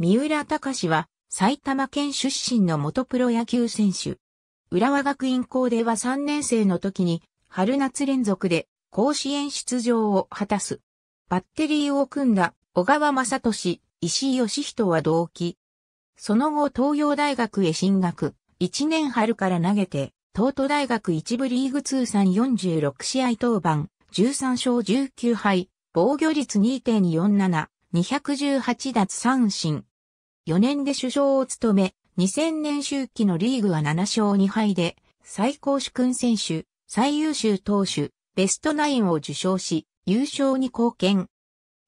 三浦隆は埼玉県出身の元プロ野球選手。浦和学院校では3年生の時に春夏連続で甲子園出場を果たす。バッテリーを組んだ小川正俊、石井義人は同期。その後東洋大学へ進学、1年春から投げて、東都大学一部リーグ通算46試合登板、13勝19敗、防御率2.47、218奪三振、4年で首相を務め、2000年周期のリーグは7勝2敗で、最高主君選手、最優秀投手、ベストナインを受賞し、優勝に貢献。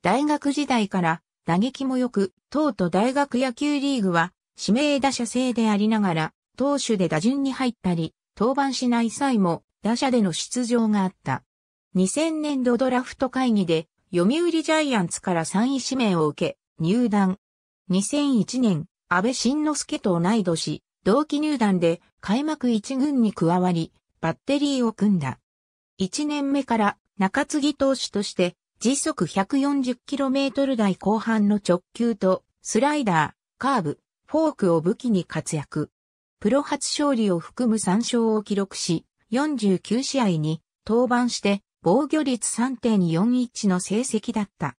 大学時代から打撃も良く、党と大学野球リーグは指名打者制でありながら、投手で打順に入ったり、登板しない際も打者での出場があった。2000年度ドラフト会議で、読売ジャイアンツから3位指名を受け、入団。2001年、安倍晋之助と同い年、同期入団で開幕一軍に加わり、バッテリーを組んだ。1年目から中継ぎ投手として時速 140km 台後半の直球とスライダー、カーブ、フォークを武器に活躍。プロ初勝利を含む3勝を記録し、49試合に登板して防御率3.41の成績だった。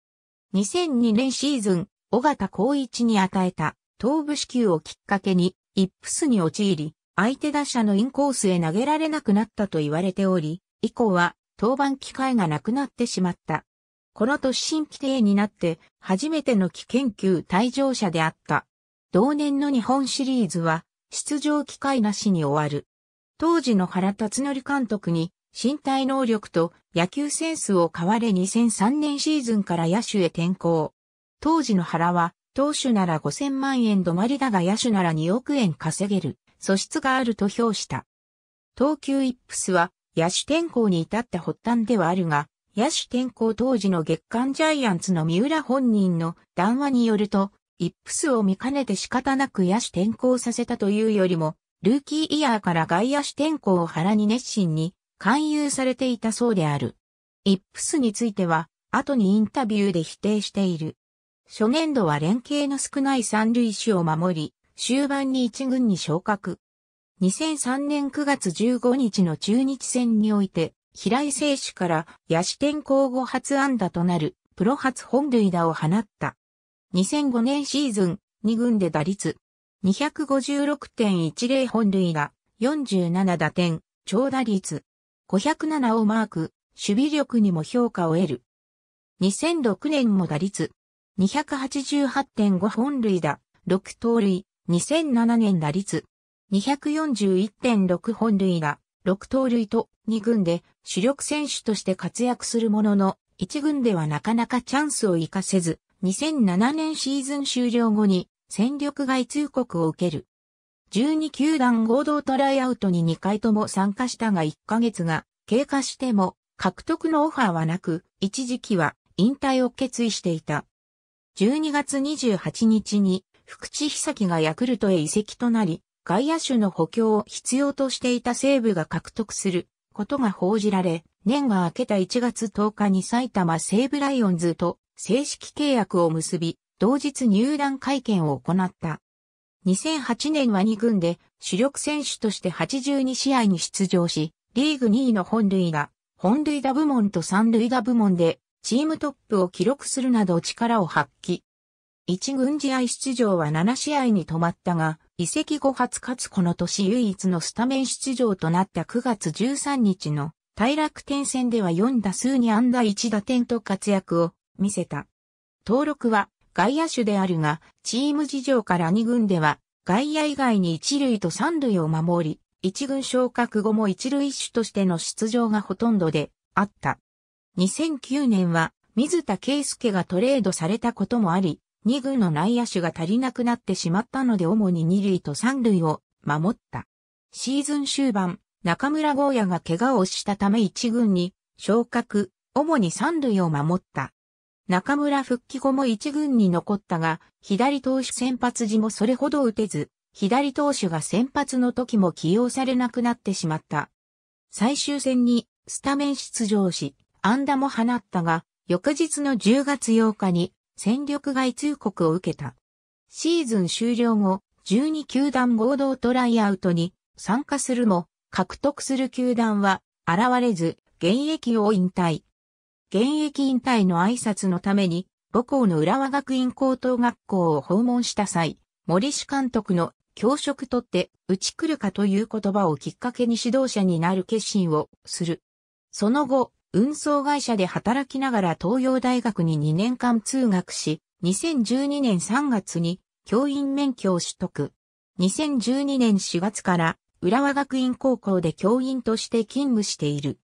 2002年シーズン、尾形光一に与えた、頭部支給をきっかけに、イップスに陥り、相手打者のインコースへ投げられなくなったと言われており、以降は、登板機会がなくなってしまった。この年新規定になって、初めての危険球退場者であった。同年の日本シリーズは、出場機会なしに終わる。当時の原辰則監督に、身体能力と野球センスを買われ2003年シーズンから野手へ転向。当時の原は、投手なら5000万円止まりだが野手なら2億円稼げる、素質があると評した。東急イップスは、野手転向に至った発端ではあるが、野手転向当時の月刊ジャイアンツの三浦本人の談話によると、イップスを見かねて仕方なく野手転向させたというよりも、ルーキーイヤーから外野手転向を原に熱心に勧誘されていたそうである。イップスについては、後にインタビューで否定している。初年度は連携の少ない三塁手を守り、終盤に一軍に昇格。2003年9月15日の中日戦において、平井選手から野手転向後初安打となるプロ初本塁打を放った。2005年シーズン、2軍で打率256.10本塁打、47打点、長打率507をマーク、守備力にも評価を得る。2006年も打率288.5本塁打、6盗塁、2007年打率、241.6本塁打、6盗塁と2軍で主力選手として活躍するものの、1軍ではなかなかチャンスを活かせず、2007年シーズン終了後に戦力外通告を受ける。12球団合同トライアウトに2回とも参加したが1ヶ月が経過しても獲得のオファーはなく、一時期は引退を決意していた。12月28日に福地久樹がヤクルトへ移籍となり、外野手の補強を必要としていた西部が獲得することが報じられ、年が明けた1月10日に埼玉西部ライオンズと正式契約を結び、同日入団会見を行った。2008年は2軍で主力選手として82試合に出場し、リーグ2位の本塁打、本塁打部門と三塁打部門でチームトップを記録するなど力を発揮。一軍試合出場は7試合に止まったが、移籍後初かつこの年唯一のスタメン出場となった9月13日の大楽天戦では4打数に安打1打点と活躍を見せた。登録は外野手であるが、チーム事情から2軍では外野以外に1塁と3塁を守り、1軍昇格後も1塁手としての出場がほとんどであった。2009年は水田圭介がトレードされたこともあり、2軍の内野手が足りなくなってしまったので主に2塁と3塁を守った。シーズン終盤、中村豪也が怪我をしたため1軍に昇格、主に3塁を守った。中村復帰後も1軍に残ったが、左投手先発時もそれほど打てず、左投手が先発の時も起用されなくなってしまった。最終戦にスタメン出場し、安打も放ったが、翌日の10月8日に戦力外通告を受けた。シーズン終了後、12球団合同トライアウトに参加するも、獲得する球団は現れず、現役を引退。現役引退の挨拶のために、母校の浦和学院高等学校を訪問した際、森氏監督の教職とって、打ち来るかという言葉をきっかけに指導者になる決心をする。その後、運送会社で働きながら東洋大学に2年間通学し、2012年3月に教員免許を取得。2012年4月から浦和学院高校で教員として勤務している。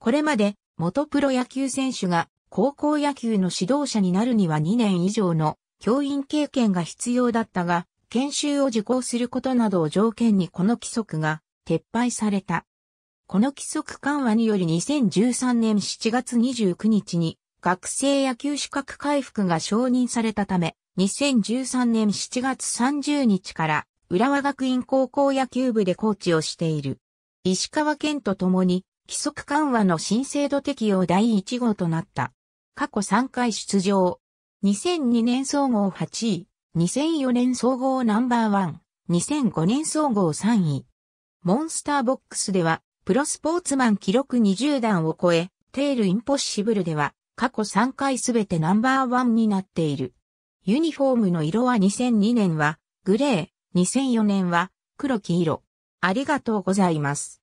これまで元プロ野球選手が高校野球の指導者になるには2年以上の教員経験が必要だったが、研修を受講することなどを条件にこの規則が撤廃された。この規則緩和により2013年7月29日に学生野球資格回復が承認されたため、2013年7月30日から浦和学院高校野球部でコーチをしている。石川県と共に規則緩和の新制度適用第1号となった。過去3回出場。2002年総合8位、2004年総合ナンバーワン、2005年総合3位。モンスターボックスではプロスポーツマン記録20段を超え、テールインポッシブルでは過去3回すべてナンバーワンになっている。ユニフォームの色は2002年はグレー、2004年は黒黄色。ありがとうございます。